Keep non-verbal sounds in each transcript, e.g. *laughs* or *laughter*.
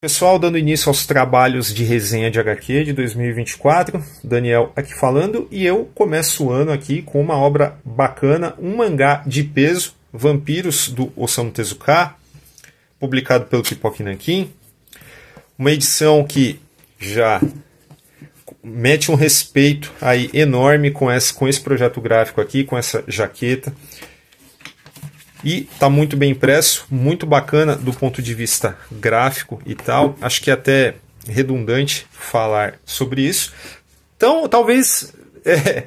Pessoal, dando início aos trabalhos de resenha de HQ de 2024, Daniel aqui falando e eu começo o ano aqui com uma obra bacana, um mangá de peso, Vampiros do Osamu Tezuka, publicado pelo Pipoque Nankin. Uma edição que já mete um respeito aí enorme com esse, com esse projeto gráfico aqui, com essa jaqueta. E está muito bem impresso, muito bacana do ponto de vista gráfico e tal. Acho que é até redundante falar sobre isso. Então, talvez *laughs* é,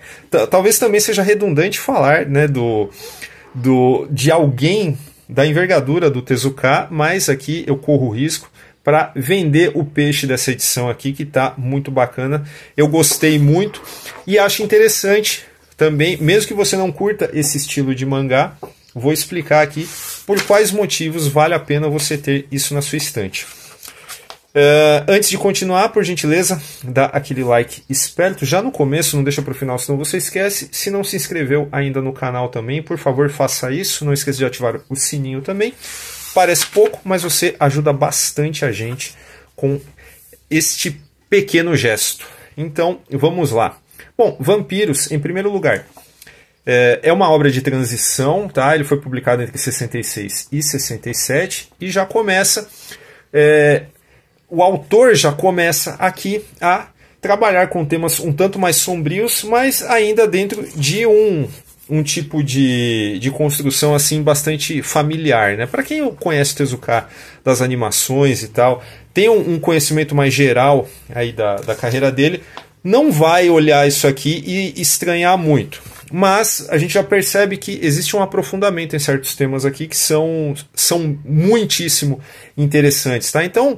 talvez também seja redundante falar né, do, do, de alguém da envergadura do Tezuka, mas aqui eu corro risco para vender o peixe dessa edição aqui, que está muito bacana. Eu gostei muito e acho interessante também, mesmo que você não curta esse estilo de mangá, vou explicar aqui por quais motivos vale a pena você ter isso na sua estante. Uh, antes de continuar, por gentileza, dá aquele like esperto já no começo, não deixa para o final, senão você esquece. Se não se inscreveu ainda no canal também, por favor, faça isso. Não esqueça de ativar o sininho também. Parece pouco, mas você ajuda bastante a gente com este pequeno gesto. Então, vamos lá. Bom, vampiros, em primeiro lugar, é, é uma obra de transição, tá? Ele foi publicado entre 66 e 67 e já começa. É, o autor já começa aqui a trabalhar com temas um tanto mais sombrios, mas ainda dentro de um, um tipo de, de construção assim bastante familiar, né? Para quem conhece Tezuka das animações e tal, tem um, um conhecimento mais geral aí da, da carreira dele, não vai olhar isso aqui e estranhar muito mas a gente já percebe que existe um aprofundamento em certos temas aqui que são, são muitíssimo interessantes, tá? Então,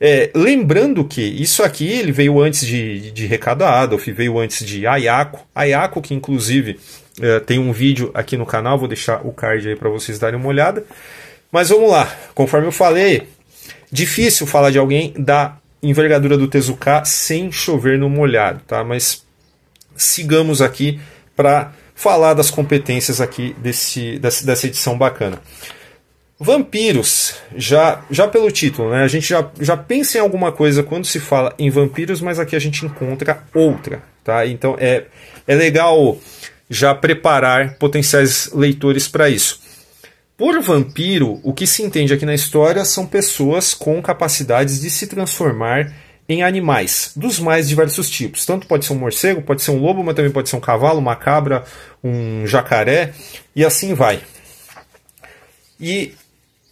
é, lembrando que isso aqui ele veio antes de, de Recado a Adolf, veio antes de Ayako. Ayako, que inclusive é, tem um vídeo aqui no canal, vou deixar o card aí para vocês darem uma olhada. Mas vamos lá, conforme eu falei, difícil falar de alguém da envergadura do Tezuka sem chover no molhado, tá? Mas sigamos aqui para falar das competências aqui desse, dessa, dessa edição bacana. Vampiros, já, já pelo título, né? A gente já, já pensa em alguma coisa quando se fala em vampiros, mas aqui a gente encontra outra, tá? Então é, é legal já preparar potenciais leitores para isso. Por vampiro, o que se entende aqui na história são pessoas com capacidades de se transformar em animais, dos mais diversos tipos. Tanto pode ser um morcego, pode ser um lobo, mas também pode ser um cavalo, uma cabra, um jacaré e assim vai. E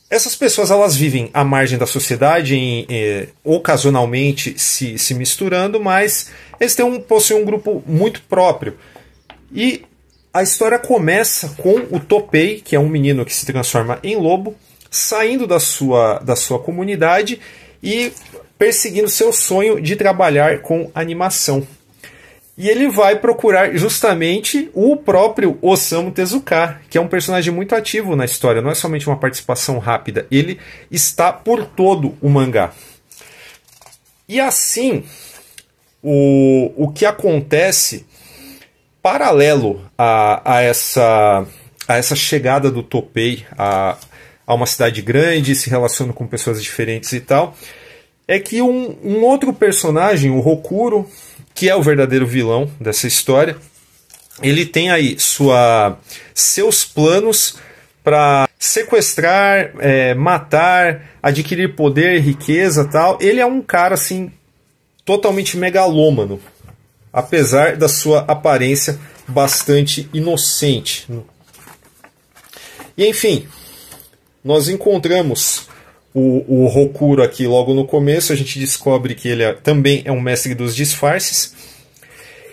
essas pessoas elas vivem à margem da sociedade, em, eh, ocasionalmente se, se misturando, mas eles têm um, possuem um grupo muito próprio. E a história começa com o Topei, que é um menino que se transforma em lobo, saindo da sua, da sua comunidade e perseguindo seu sonho de trabalhar com animação. E ele vai procurar justamente o próprio Osamu Tezuka, que é um personagem muito ativo na história, não é somente uma participação rápida, ele está por todo o mangá. E assim, o, o que acontece paralelo a, a, essa, a essa chegada do Topei a, a uma cidade grande, se relaciona com pessoas diferentes e tal. É que um, um outro personagem, o Rokuro, que é o verdadeiro vilão dessa história, ele tem aí sua, seus planos para sequestrar, é, matar, adquirir poder, riqueza tal. Ele é um cara assim totalmente megalômano, apesar da sua aparência bastante inocente. E enfim, nós encontramos o, o Rokuro aqui logo no começo, a gente descobre que ele é, também é um mestre dos disfarces.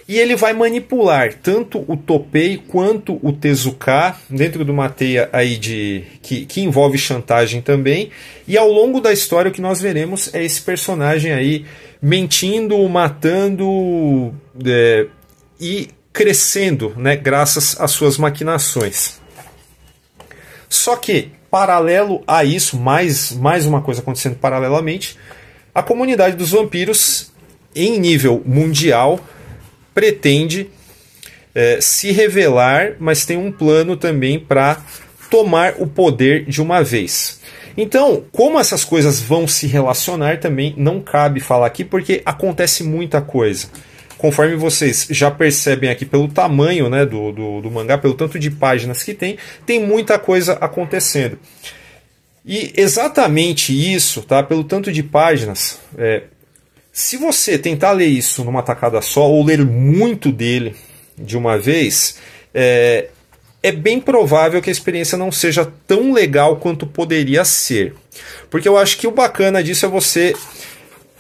E ele vai manipular tanto o Topei quanto o Tezuka dentro de uma teia aí de que, que envolve chantagem também. E ao longo da história o que nós veremos é esse personagem aí mentindo, matando é, e crescendo, né, graças às suas maquinações. Só que paralelo a isso, mais, mais uma coisa acontecendo paralelamente, a comunidade dos vampiros, em nível mundial, pretende é, se revelar, mas tem um plano também para tomar o poder de uma vez. Então, como essas coisas vão se relacionar também não cabe falar aqui, porque acontece muita coisa conforme vocês já percebem aqui pelo tamanho né, do, do, do mangá, pelo tanto de páginas que tem, tem muita coisa acontecendo. E exatamente isso, tá? Pelo tanto de páginas, é, se você tentar ler isso numa tacada só ou ler muito dele de uma vez, é, é bem provável que a experiência não seja tão legal quanto poderia ser. Porque eu acho que o bacana disso é você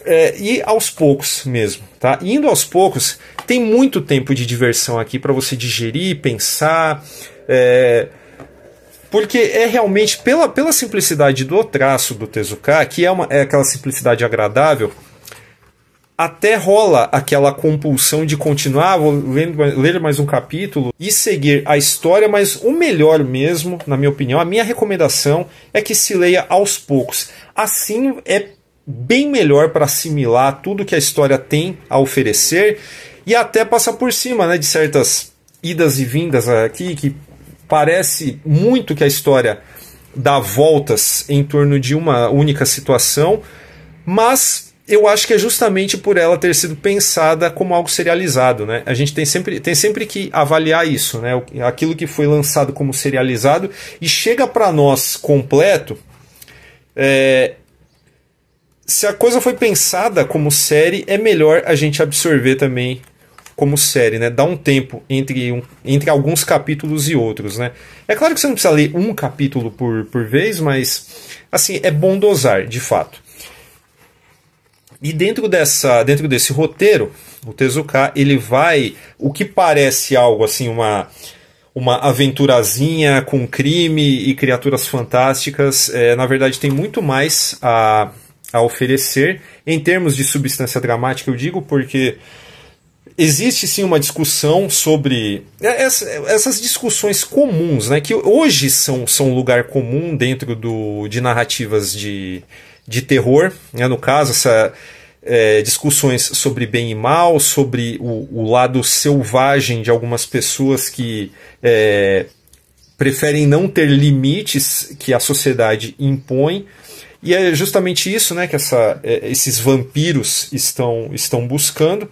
é, e aos poucos mesmo, tá? Indo aos poucos, tem muito tempo de diversão aqui para você digerir, pensar, é, porque é realmente pela, pela simplicidade do traço do Tezuka, que é, uma, é aquela simplicidade agradável, até rola aquela compulsão de continuar, vou ler, ler, mais um capítulo e seguir a história, mas o melhor mesmo, na minha opinião, a minha recomendação é que se leia aos poucos. Assim é bem melhor para assimilar tudo que a história tem a oferecer e até passa por cima né, de certas idas e vindas aqui que parece muito que a história dá voltas em torno de uma única situação, mas eu acho que é justamente por ela ter sido pensada como algo serializado, né? A gente tem sempre, tem sempre que avaliar isso, né? Aquilo que foi lançado como serializado e chega para nós completo, é, se a coisa foi pensada como série, é melhor a gente absorver também como série, né? Dá um tempo entre, um, entre alguns capítulos e outros, né? É claro que você não precisa ler um capítulo por, por vez, mas assim, é bom dosar, de fato. E dentro dessa, dentro desse roteiro, o Tezuka, ele vai o que parece algo assim uma uma aventurazinha com crime e criaturas fantásticas, é, na verdade tem muito mais a a oferecer. Em termos de substância dramática, eu digo porque existe sim uma discussão sobre é, essas discussões comuns, né, que hoje são, são um lugar comum dentro do, de narrativas de, de terror, né, no caso, essa, é, discussões sobre bem e mal, sobre o, o lado selvagem de algumas pessoas que é, preferem não ter limites que a sociedade impõe. E é justamente isso né, que essa, é, esses vampiros estão, estão buscando.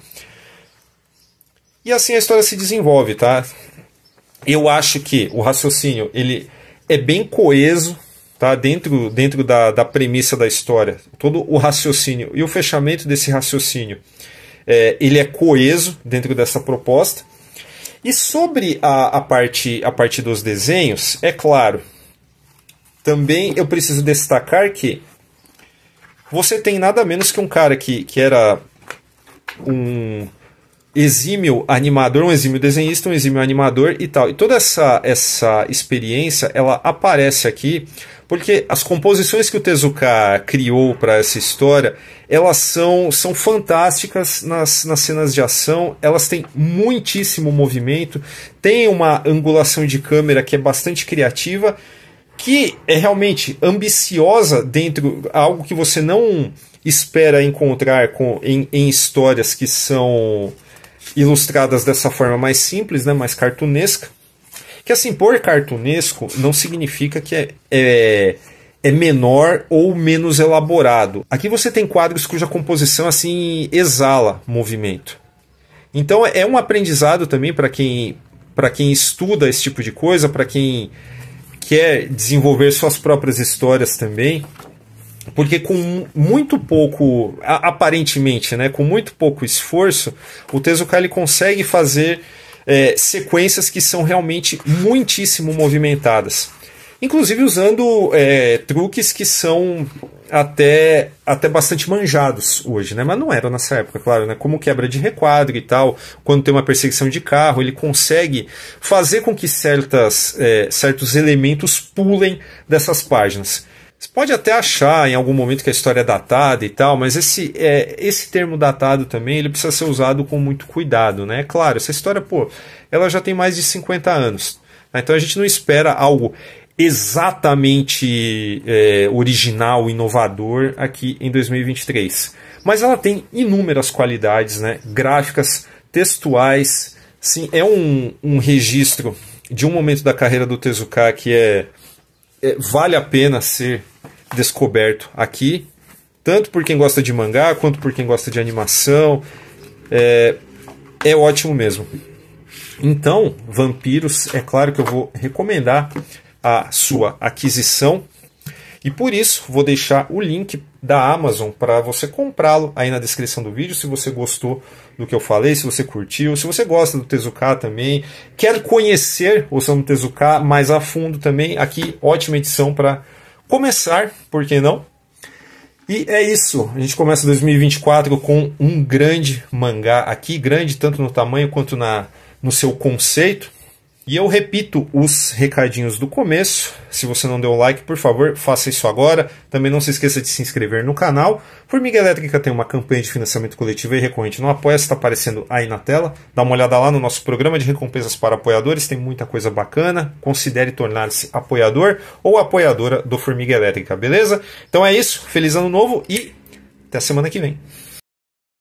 E assim a história se desenvolve, tá? Eu acho que o raciocínio ele é bem coeso, tá? Dentro, dentro da, da premissa da história. Todo o raciocínio e o fechamento desse raciocínio é, ele é coeso dentro dessa proposta. E sobre a, a, parte, a parte dos desenhos, é claro, também eu preciso destacar que você tem nada menos que um cara que, que era um exímio animador, um exímio desenhista, um exímio animador e tal. E toda essa, essa experiência ela aparece aqui porque as composições que o Tezuka criou para essa história elas são, são fantásticas nas, nas cenas de ação, elas têm muitíssimo movimento, tem uma angulação de câmera que é bastante criativa que é realmente ambiciosa dentro algo que você não espera encontrar com, em, em histórias que são ilustradas dessa forma mais simples, né, mais cartunesca. Que assim, por cartunesco não significa que é, é, é menor ou menos elaborado. Aqui você tem quadros cuja composição assim exala movimento. Então é um aprendizado também para quem para quem estuda esse tipo de coisa, para quem quer desenvolver suas próprias histórias também, porque com muito pouco, aparentemente, né, com muito pouco esforço, o Tezuka ele consegue fazer é, sequências que são realmente muitíssimo movimentadas. Inclusive usando é, truques que são até, até bastante manjados hoje, né? Mas não era nessa época, claro, né? Como quebra de requadro e tal, quando tem uma perseguição de carro, ele consegue fazer com que certas, é, certos elementos pulem dessas páginas. Você pode até achar em algum momento que a história é datada e tal, mas esse, é, esse termo datado também ele precisa ser usado com muito cuidado, né? É claro, essa história, pô, ela já tem mais de 50 anos. Né? Então a gente não espera algo exatamente é, original, inovador aqui em 2023. Mas ela tem inúmeras qualidades, né? gráficas, textuais. Sim, é um, um registro de um momento da carreira do Tezuka que é, é vale a pena ser descoberto aqui, tanto por quem gosta de mangá quanto por quem gosta de animação. É, é ótimo mesmo. Então, Vampiros, é claro que eu vou recomendar a sua aquisição. E por isso vou deixar o link da Amazon para você comprá-lo aí na descrição do vídeo. Se você gostou do que eu falei, se você curtiu, se você gosta do Tezuka também, quer conhecer o Osamu Tezuka mais a fundo também, aqui ótima edição para começar, por que não? E é isso. A gente começa 2024 com um grande mangá aqui, grande tanto no tamanho quanto na, no seu conceito. E eu repito os recadinhos do começo. Se você não deu like, por favor, faça isso agora. Também não se esqueça de se inscrever no canal. Formiga Elétrica tem uma campanha de financiamento coletivo e recorrente no Apoia, está aparecendo aí na tela. Dá uma olhada lá no nosso programa de recompensas para apoiadores, tem muita coisa bacana. Considere tornar-se apoiador ou apoiadora do Formiga Elétrica, beleza? Então é isso, feliz ano novo e até a semana que vem.